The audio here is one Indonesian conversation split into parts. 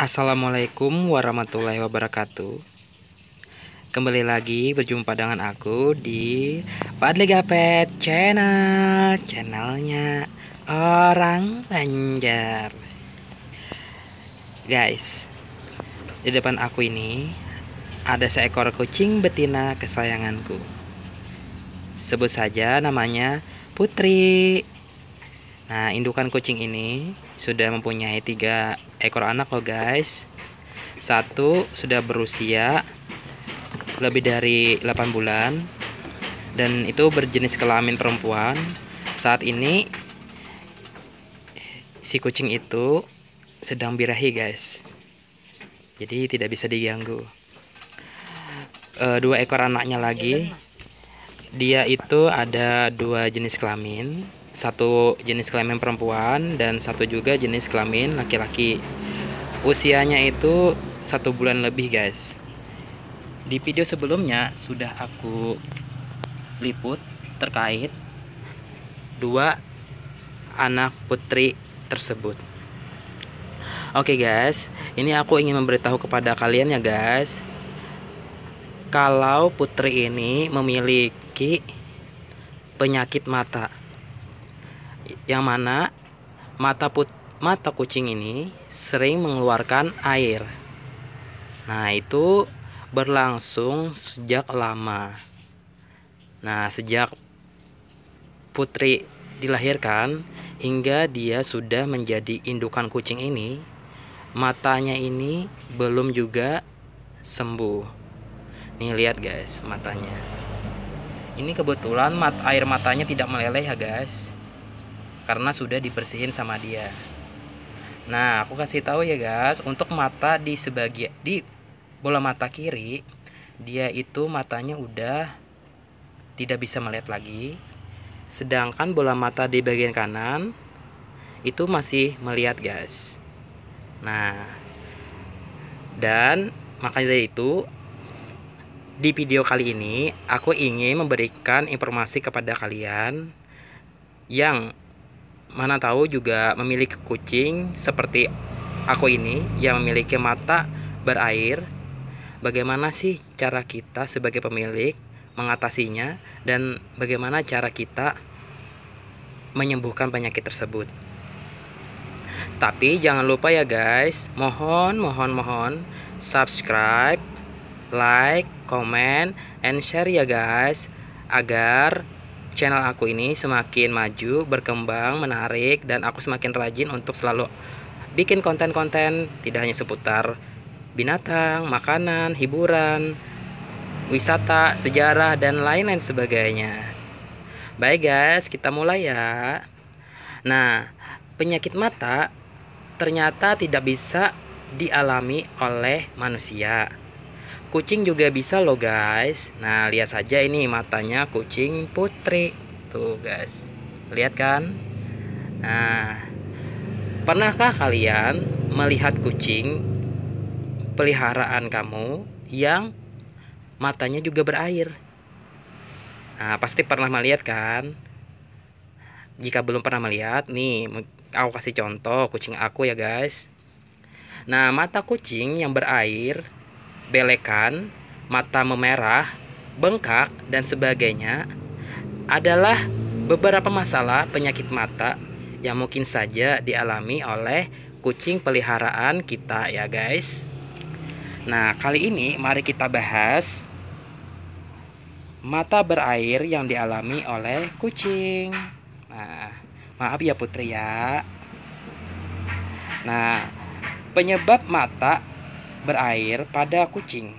Assalamualaikum warahmatullahi wabarakatuh Kembali lagi berjumpa dengan aku di Padli Gapet Channel Channelnya Orang Banjar Guys Di depan aku ini Ada seekor kucing betina kesayanganku Sebut saja namanya Putri Nah indukan kucing ini sudah mempunyai tiga ekor anak loh guys satu sudah berusia lebih dari 8 bulan dan itu berjenis kelamin perempuan saat ini si kucing itu sedang birahi guys jadi tidak bisa diganggu e, dua ekor anaknya lagi dia itu ada dua jenis kelamin satu jenis kelamin perempuan dan satu juga jenis kelamin laki-laki. Usianya itu satu bulan lebih, guys. Di video sebelumnya sudah aku liput terkait dua anak putri tersebut. Oke okay guys, ini aku ingin memberitahu kepada kalian ya guys. Kalau putri ini memiliki penyakit mata yang mana mata put mata kucing ini sering mengeluarkan air. Nah, itu berlangsung sejak lama. Nah, sejak putri dilahirkan hingga dia sudah menjadi indukan kucing ini, matanya ini belum juga sembuh. Nih lihat guys matanya. Ini kebetulan mat air matanya tidak meleleh ya guys karena sudah dibersihin sama dia. Nah, aku kasih tahu ya guys, untuk mata di sebagian di bola mata kiri dia itu matanya udah tidak bisa melihat lagi. Sedangkan bola mata di bagian kanan itu masih melihat, guys. Nah, dan makanya dari itu di video kali ini aku ingin memberikan informasi kepada kalian yang mana tahu juga memiliki kucing seperti aku ini yang memiliki mata berair. Bagaimana sih cara kita sebagai pemilik mengatasinya dan bagaimana cara kita menyembuhkan penyakit tersebut? Tapi jangan lupa ya guys, mohon mohon mohon subscribe, like, comment, and share ya guys agar channel aku ini semakin maju, berkembang, menarik, dan aku semakin rajin untuk selalu bikin konten-konten tidak hanya seputar binatang, makanan, hiburan, wisata, sejarah, dan lain-lain sebagainya. Baik guys, kita mulai ya. Nah, penyakit mata ternyata tidak bisa dialami oleh manusia. Kucing juga bisa loh guys. Nah, lihat saja ini matanya kucing putri. Tuh guys. Lihat kan? Nah, pernahkah kalian melihat kucing peliharaan kamu yang matanya juga berair? Nah, pasti pernah melihat kan? Jika belum pernah melihat, nih aku kasih contoh kucing aku ya guys. Nah, mata kucing yang berair belekan, mata memerah, bengkak, dan sebagainya adalah beberapa masalah penyakit mata yang mungkin saja dialami oleh kucing peliharaan kita ya guys. Nah, kali ini mari kita bahas mata berair yang dialami oleh kucing. Nah, maaf ya Putri ya. Nah, penyebab mata berair pada kucing.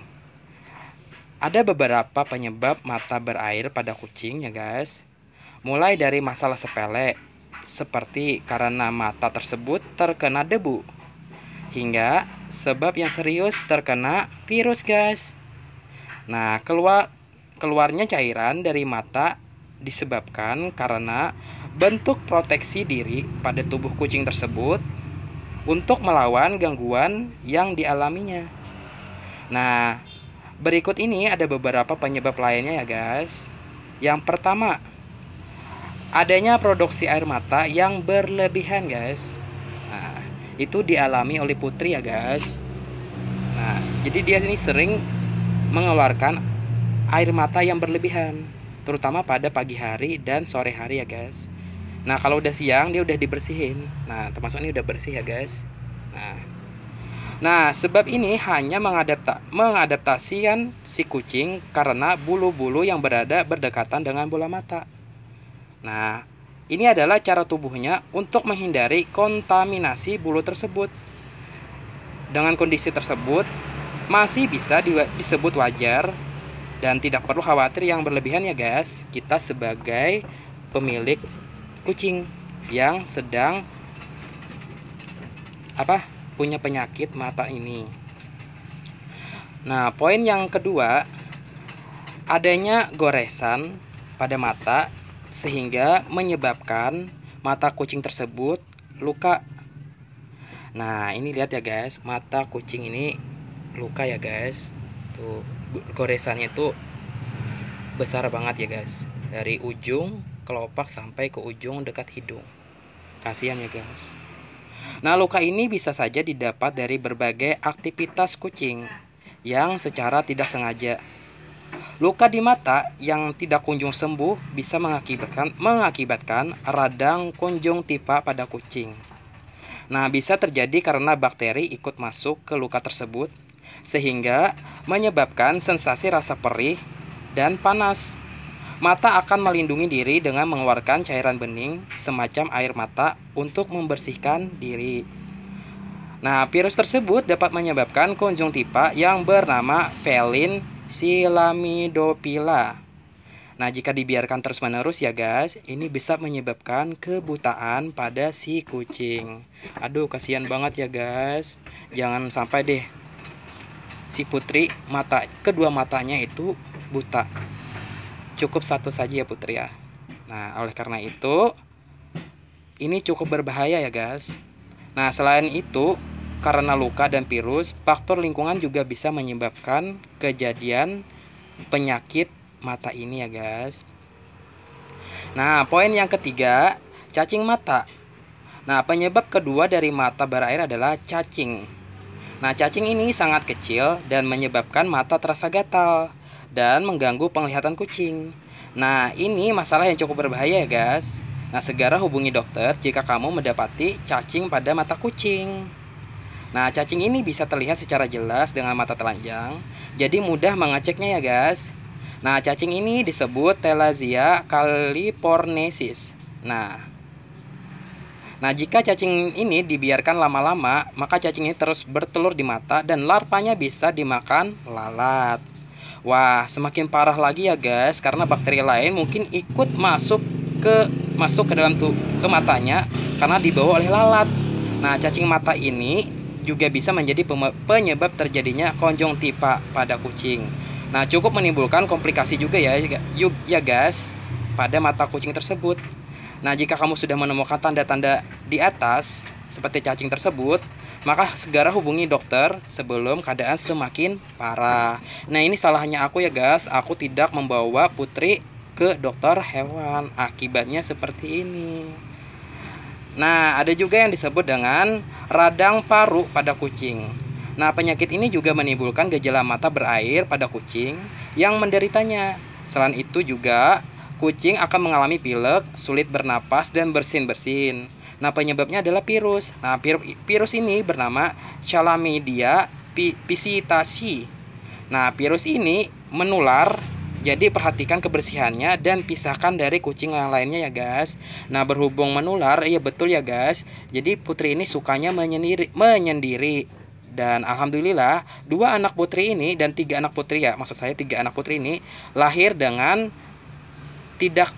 Ada beberapa penyebab mata berair pada kucing ya guys. Mulai dari masalah sepele seperti karena mata tersebut terkena debu hingga sebab yang serius terkena virus guys. Nah, keluar keluarnya cairan dari mata disebabkan karena bentuk proteksi diri pada tubuh kucing tersebut untuk melawan gangguan yang dialaminya. Nah, berikut ini ada beberapa penyebab lainnya ya guys. Yang pertama, adanya produksi air mata yang berlebihan guys. Nah, itu dialami oleh putri ya guys. Nah, jadi dia ini sering mengeluarkan air mata yang berlebihan, terutama pada pagi hari dan sore hari ya guys. Nah kalau udah siang dia udah dibersihin. Nah termasuk ini udah bersih ya guys. Nah, nah sebab ini hanya mengadapta mengadaptasikan si kucing karena bulu-bulu yang berada berdekatan dengan bola mata. Nah ini adalah cara tubuhnya untuk menghindari kontaminasi bulu tersebut. Dengan kondisi tersebut masih bisa disebut wajar dan tidak perlu khawatir yang berlebihan ya guys. Kita sebagai pemilik kucing yang sedang apa punya penyakit mata ini. Nah, poin yang kedua adanya goresan pada mata sehingga menyebabkan mata kucing tersebut luka. Nah, ini lihat ya guys, mata kucing ini luka ya guys. Tuh, goresannya itu besar banget ya guys. Dari ujung kelopak sampai ke ujung dekat hidung. Kasihan ya guys. Nah luka ini bisa saja didapat dari berbagai aktivitas kucing yang secara tidak sengaja. Luka di mata yang tidak kunjung sembuh bisa mengakibatkan mengakibatkan radang konjungtiva pada kucing. Nah, bisa terjadi karena bakteri ikut masuk ke luka tersebut sehingga menyebabkan sensasi rasa perih dan panas Mata akan melindungi diri dengan mengeluarkan cairan bening semacam air mata untuk membersihkan diri. Nah, virus tersebut dapat menyebabkan konjungtiva yang bernama felin silamidopila. Nah, jika dibiarkan terus-menerus ya guys, ini bisa menyebabkan kebutaan pada si kucing. Aduh, kasihan banget ya guys. Jangan sampai deh si putri mata kedua matanya itu buta cukup satu saja ya Putri ya. Nah, oleh karena itu ini cukup berbahaya ya guys. Nah, selain itu karena luka dan virus, faktor lingkungan juga bisa menyebabkan kejadian penyakit mata ini ya guys. Nah, poin yang ketiga, cacing mata. Nah, penyebab kedua dari mata berair adalah cacing. Nah, cacing ini sangat kecil dan menyebabkan mata terasa gatal dan mengganggu penglihatan kucing. Nah, ini masalah yang cukup berbahaya ya, guys. Nah, segera hubungi dokter jika kamu mendapati cacing pada mata kucing. Nah, cacing ini bisa terlihat secara jelas dengan mata telanjang, jadi mudah mengeceknya ya, guys. Nah, cacing ini disebut Telazia californensis. Nah, nah jika cacing ini dibiarkan lama-lama, maka cacing ini terus bertelur di mata dan larvanya bisa dimakan lalat. Wah, semakin parah lagi ya guys karena bakteri lain mungkin ikut masuk ke masuk ke dalam tuh ke matanya karena dibawa oleh lalat. Nah, cacing mata ini juga bisa menjadi penyebab terjadinya konjungtiva pada kucing. Nah, cukup menimbulkan komplikasi juga ya, ya Yuk, ya guys pada mata kucing tersebut. Nah, jika kamu sudah menemukan tanda-tanda di atas seperti cacing tersebut, maka segera hubungi dokter sebelum keadaan semakin parah. Nah, ini salahnya aku ya, guys. Aku tidak membawa Putri ke dokter hewan. Akibatnya seperti ini. Nah, ada juga yang disebut dengan radang paru pada kucing. Nah, penyakit ini juga menimbulkan gejala mata berair pada kucing yang menderitanya. Selain itu juga, kucing akan mengalami pilek, sulit bernapas, dan bersin-bersin. Nah, penyebabnya adalah virus. Nah, virus ini bernama Chlamydia piscitasi Nah, virus ini menular jadi perhatikan kebersihannya dan pisahkan dari kucing yang lainnya ya guys. Nah berhubung menular, iya betul ya guys. Jadi putri ini sukanya menyendiri, menyendiri. Dan alhamdulillah dua anak putri ini dan tiga anak putri ya maksud saya tiga anak putri ini lahir dengan tidak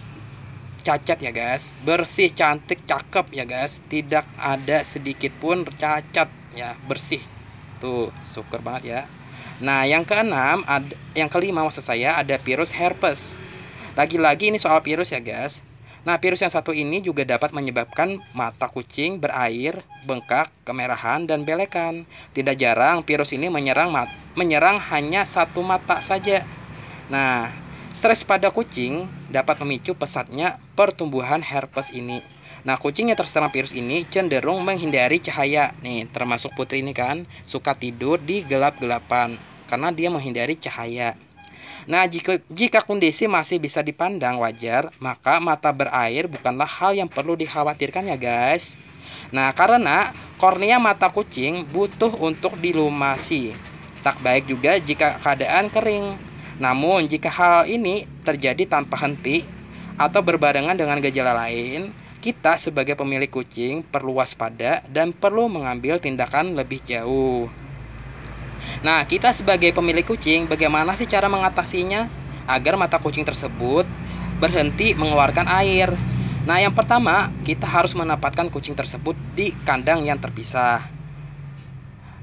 cacat ya guys bersih cantik cakep ya guys tidak ada sedikit pun cacat ya bersih tuh syukur banget ya nah yang keenam ada, yang kelima maksud saya ada virus herpes lagi-lagi ini soal virus ya guys nah virus yang satu ini juga dapat menyebabkan mata kucing berair bengkak kemerahan dan belekan tidak jarang virus ini menyerang menyerang hanya satu mata saja nah Stres pada kucing dapat memicu pesatnya pertumbuhan herpes ini. Nah, kucing yang terserang virus ini cenderung menghindari cahaya nih, termasuk putri ini kan suka tidur di gelap-gelapan karena dia menghindari cahaya. Nah, jika jika kondisi masih bisa dipandang wajar, maka mata berair bukanlah hal yang perlu dikhawatirkan ya, guys. Nah, karena kornea mata kucing butuh untuk dilumasi. Tak baik juga jika keadaan kering. Namun, jika hal ini terjadi tanpa henti atau berbarengan dengan gejala lain, kita sebagai pemilik kucing perlu waspada dan perlu mengambil tindakan lebih jauh. Nah, kita sebagai pemilik kucing, bagaimana sih cara mengatasinya agar mata kucing tersebut berhenti mengeluarkan air? Nah, yang pertama, kita harus menempatkan kucing tersebut di kandang yang terpisah.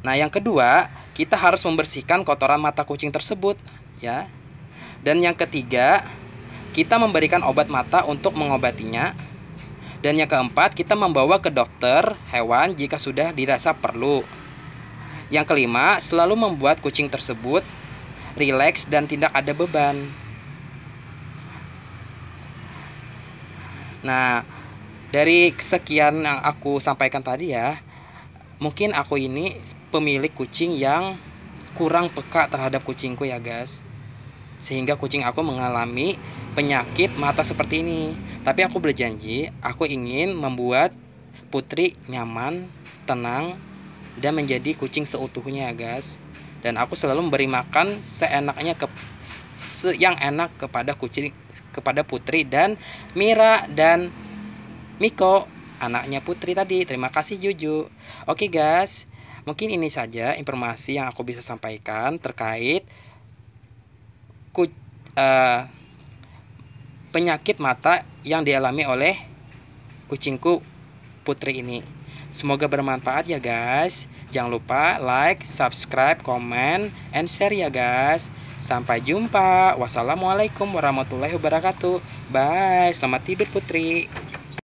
Nah, yang kedua, kita harus membersihkan kotoran mata kucing tersebut ya. Dan yang ketiga, kita memberikan obat mata untuk mengobatinya. Dan yang keempat, kita membawa ke dokter hewan jika sudah dirasa perlu. Yang kelima, selalu membuat kucing tersebut rileks dan tidak ada beban. Nah, dari sekian yang aku sampaikan tadi ya, mungkin aku ini pemilik kucing yang kurang peka terhadap kucingku ya guys sehingga kucing aku mengalami penyakit mata seperti ini. Tapi aku berjanji, aku ingin membuat Putri nyaman, tenang, dan menjadi kucing seutuhnya, guys. Dan aku selalu memberi makan seenaknya ke se yang enak kepada kucing kepada Putri dan Mira dan Miko, anaknya Putri tadi. Terima kasih Juju. Oke, guys. Mungkin ini saja informasi yang aku bisa sampaikan terkait uh, penyakit mata yang dialami oleh kucingku putri ini. Semoga bermanfaat ya guys. Jangan lupa like, subscribe, comment, and share ya guys. Sampai jumpa. Wassalamualaikum warahmatullahi wabarakatuh. Bye. Selamat tidur putri.